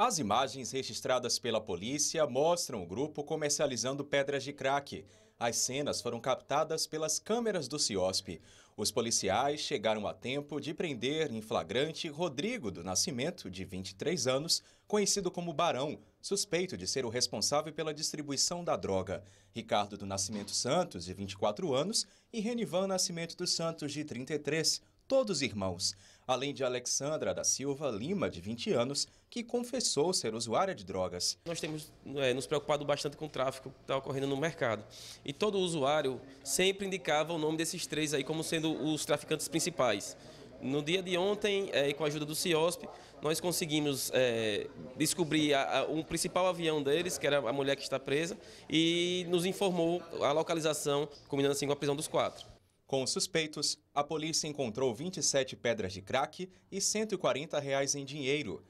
As imagens registradas pela polícia mostram o grupo comercializando pedras de crack. As cenas foram captadas pelas câmeras do CIOSP. Os policiais chegaram a tempo de prender em flagrante Rodrigo do Nascimento, de 23 anos, conhecido como Barão, suspeito de ser o responsável pela distribuição da droga, Ricardo do Nascimento Santos, de 24 anos, e Renivan Nascimento dos Santos, de 33, todos irmãos além de Alexandra da Silva Lima, de 20 anos, que confessou ser usuária de drogas. Nós temos é, nos preocupado bastante com o tráfico que está ocorrendo no mercado. E todo usuário sempre indicava o nome desses três aí como sendo os traficantes principais. No dia de ontem, é, com a ajuda do CIOSP, nós conseguimos é, descobrir a, a, um principal avião deles, que era a mulher que está presa, e nos informou a localização, combinando assim com a prisão dos quatro. Com os suspeitos, a polícia encontrou 27 pedras de crack e R$ 140 reais em dinheiro,